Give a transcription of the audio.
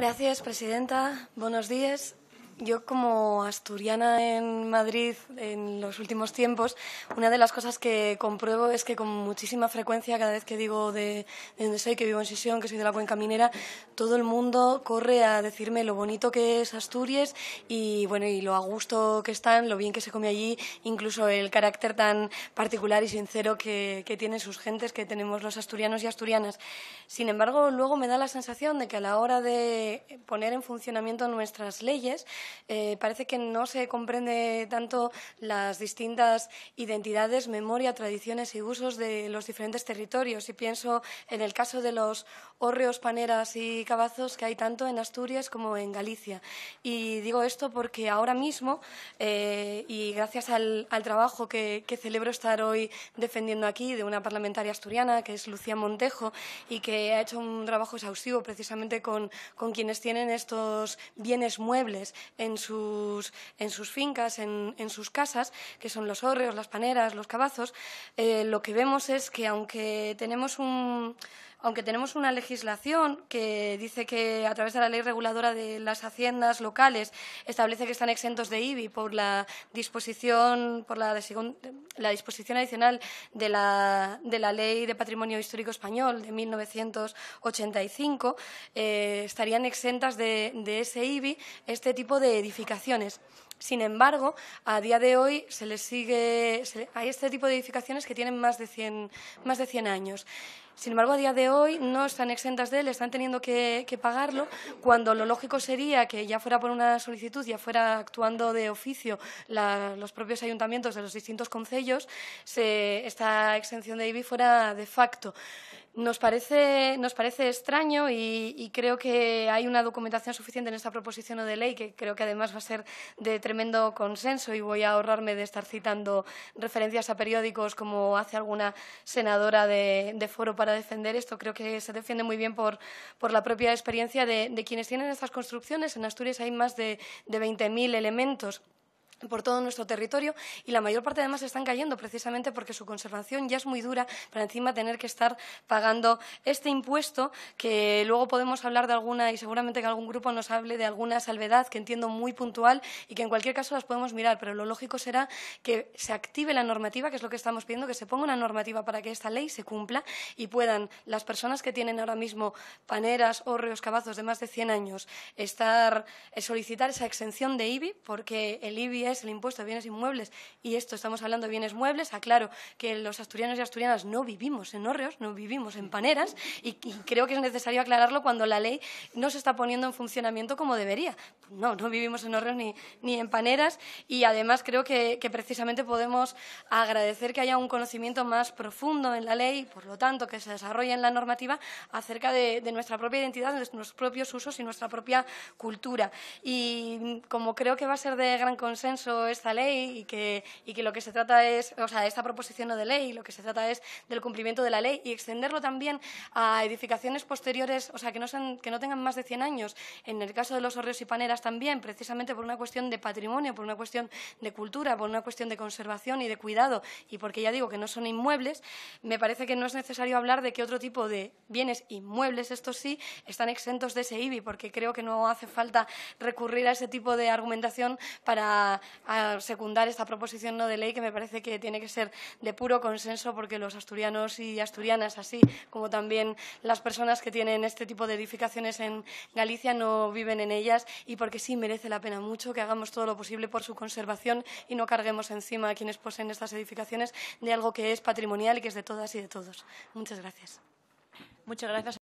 Gracias, presidenta. Buenos días yo como asturiana en Madrid en los últimos tiempos, una de las cosas que compruebo es que con muchísima frecuencia, cada vez que digo de, de dónde soy, que vivo en Sisión, que soy de la cuenca minera, todo el mundo corre a decirme lo bonito que es Asturias y bueno, y lo a gusto que están, lo bien que se come allí, incluso el carácter tan particular y sincero que, que tienen sus gentes, que tenemos los asturianos y asturianas. Sin embargo, luego me da la sensación de que a la hora de poner en funcionamiento nuestras leyes, eh, parece que no se comprende tanto las distintas identidades, memoria, tradiciones y usos de los diferentes territorios. Y pienso en el caso de los hórreos, paneras y cabazos que hay tanto en Asturias como en Galicia. Y digo esto porque ahora mismo, eh, y gracias al, trabajo que, celebro estar hoy defendiendo aquí de una parlamentaria asturiana, que es Lucía Montejo, y que ha hecho un trabajo exhaustivo precisamente con quienes tienen estos bienes muebles en sus, en sus fincas, en, sus casas, que son los hórreos, las paneras, los cabazos, eh, lo que vemos es que aunque tenemos un aunque tenemos una legislación que dice que a través de la ley reguladora de las haciendas locales establece que están exentos de IBI por la disposición, por la, disposición adicional de la, de la, Ley de Patrimonio Histórico Español de 1985, eh, estarían exentas de, ese IBI este tipo de edificaciones. Sin embargo, a día de hoy se les sigue, hay este tipo de edificaciones que tienen más de 100, más de 100 años. Sin embargo, a día de hoy no están exentas de él, están teniendo que, pagarlo, cuando lo lógico sería que ya fuera por una solicitud, ya fuera actuando de oficio los propios ayuntamientos de los distintos concellos, esta exención de IBI fuera de facto. Nos parece, nos parece extraño y, creo que hay una documentación suficiente en esta proposición de ley que creo que además va a ser de tremendo consenso y voy a ahorrarme de estar citando referencias a periódicos como hace alguna senadora de, foro para defender esto. Creo que se defiende muy bien por, la propia experiencia de, quienes tienen estas construcciones. En Asturias hay más de, de 20.000 elementos por todo nuestro territorio y la mayor parte además están cayendo precisamente porque su conservación ya es muy dura para encima tener que estar pagando este impuesto que luego podemos hablar de alguna y seguramente que algún grupo nos hable de alguna salvedad que entiendo muy puntual y que en cualquier caso las podemos mirar pero lo lógico será que se active la normativa que es lo que estamos pidiendo que se ponga una normativa para que esta ley se cumpla y puedan las personas que tienen ahora mismo paneras o cabazos de más de 100 años estar eh, solicitar esa exención de IBI porque el IBI el impuesto a bienes inmuebles y esto estamos hablando de bienes muebles, aclaro que los asturianos y asturianas no vivimos en hórreos, no vivimos en paneras y, creo que es necesario aclararlo cuando la ley no se está poniendo en funcionamiento como debería. No, no vivimos en hórreos ni, ni en paneras y además creo que, precisamente podemos agradecer que haya un conocimiento más profundo en la ley, por lo tanto que se desarrolle en la normativa acerca de, de nuestra propia identidad, de nuestros propios usos y nuestra propia cultura. Y como creo que va a ser de gran consenso, esta ley y que, lo que se trata es, o sea, esta proposición no de ley, lo que se trata es del cumplimiento de la ley y extenderlo también a edificaciones posteriores, o sea, que no, sean, que no tengan más de 100 años. En el caso de los horreos y paneras también, precisamente por una cuestión de patrimonio, por una cuestión de cultura, por una cuestión de conservación y de cuidado, y porque ya digo que no son inmuebles, me parece que no es necesario hablar de que otro tipo de bienes inmuebles, estos sí, están exentos de ese IBI, porque creo que no hace falta recurrir a ese tipo de argumentación para a secundar esta proposición no de ley que me parece que tiene que ser de puro consenso porque los asturianos y asturianas, así como también las personas que tienen este tipo de edificaciones en Galicia, no viven en ellas y porque sí merece la pena mucho que hagamos todo lo posible por su conservación y no carguemos encima a quienes poseen estas edificaciones de algo que es patrimonial y que es de todas y de todos. Muchas gracias. Muchas gracias.